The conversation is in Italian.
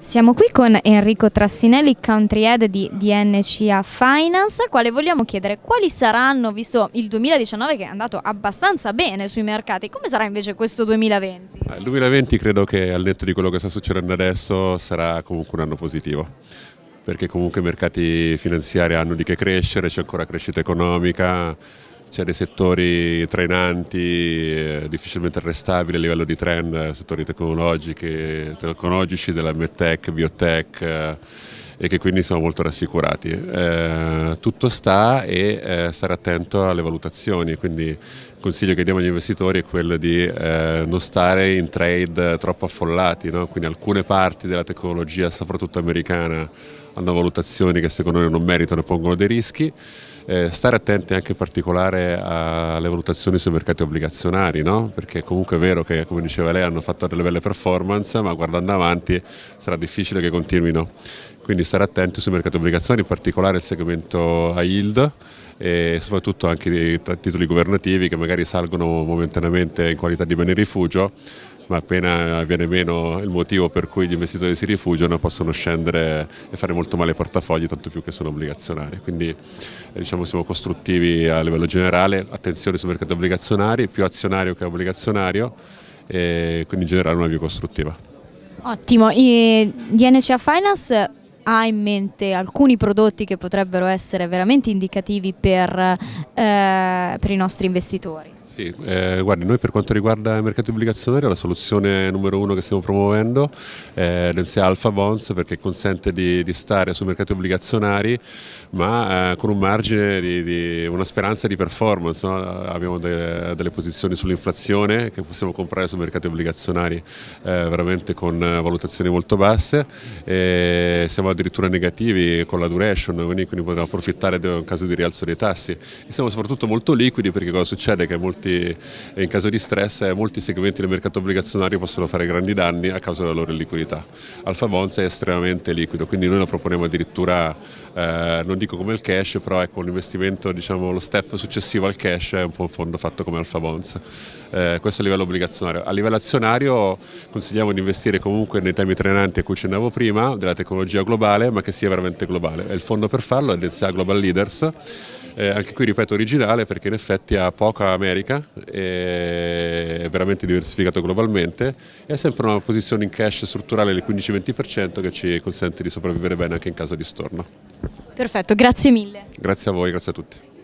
Siamo qui con Enrico Trassinelli, country head di DNCA Finance, al quale vogliamo chiedere quali saranno, visto il 2019 che è andato abbastanza bene sui mercati, come sarà invece questo 2020? Eh, il 2020 credo che al netto di quello che sta succedendo adesso sarà comunque un anno positivo perché comunque i mercati finanziari hanno di che crescere, c'è ancora crescita economica, c'è cioè, dei settori trainanti, eh, difficilmente arrestabili a livello di trend, eh, settori tecnologici della medtech, biotech eh, e che quindi siamo molto rassicurati. Eh, tutto sta e eh, stare attento alle valutazioni, quindi il consiglio che diamo agli investitori è quello di eh, non stare in trade troppo affollati, no? quindi alcune parti della tecnologia, soprattutto americana, hanno valutazioni che secondo noi non meritano e pongono dei rischi. Eh, stare attenti anche in particolare alle valutazioni sui mercati obbligazionari, no? perché comunque è vero che, come diceva lei, hanno fatto delle belle performance, ma guardando avanti sarà difficile che continuino. Quindi stare attenti sui mercati obbligazionari, in particolare il segmento a yield e soprattutto anche i titoli governativi che magari salgono momentaneamente in qualità di bene rifugio, ma appena viene meno il motivo per cui gli investitori si rifugiano possono scendere e fare molto male ai portafogli, tanto più che sono obbligazionari. Quindi eh, diciamo siamo costruttivi a livello generale, attenzione sul mercato obbligazionari, più azionario che obbligazionario, e quindi in generale una via costruttiva. Ottimo, DNCA Finance ha in mente alcuni prodotti che potrebbero essere veramente indicativi per, eh, per i nostri investitori? Sì, eh, guardi, noi per quanto riguarda i mercati obbligazionari la soluzione numero uno che stiamo promuovendo è eh, l'NSE Alpha Bonds perché consente di, di, stare sui mercati obbligazionari ma eh, con un margine, di, di, una speranza di performance. No? Abbiamo de, delle posizioni sull'inflazione che possiamo comprare sui mercati obbligazionari eh, veramente con valutazioni molto basse e siamo addirittura negativi con la duration, quindi, quindi potremo approfittare in caso di rialzo dei tassi. E siamo soprattutto molto liquidi perché cosa succede? Che molti mercati in caso di stress eh, molti segmenti del mercato obbligazionario possono fare grandi danni a causa della loro liquidità. Alfa Bonds è estremamente liquido, quindi noi lo proponiamo addirittura, eh, non dico come il cash, però ecco l'investimento, diciamo lo step successivo al cash è un po' un fondo fatto come Alfa Bonds. Eh, questo a livello obbligazionario. A livello azionario consigliamo di investire comunque nei temi trainanti a cui accennavo prima, della tecnologia globale, ma che sia veramente globale. E il fondo per farlo è DCA Global Leaders eh, anche qui ripeto originale perché in effetti ha poca America, è veramente diversificato globalmente e ha sempre una posizione in cash strutturale del 15-20% che ci consente di sopravvivere bene anche in caso di storno. Perfetto, grazie mille. Grazie a voi, grazie a tutti.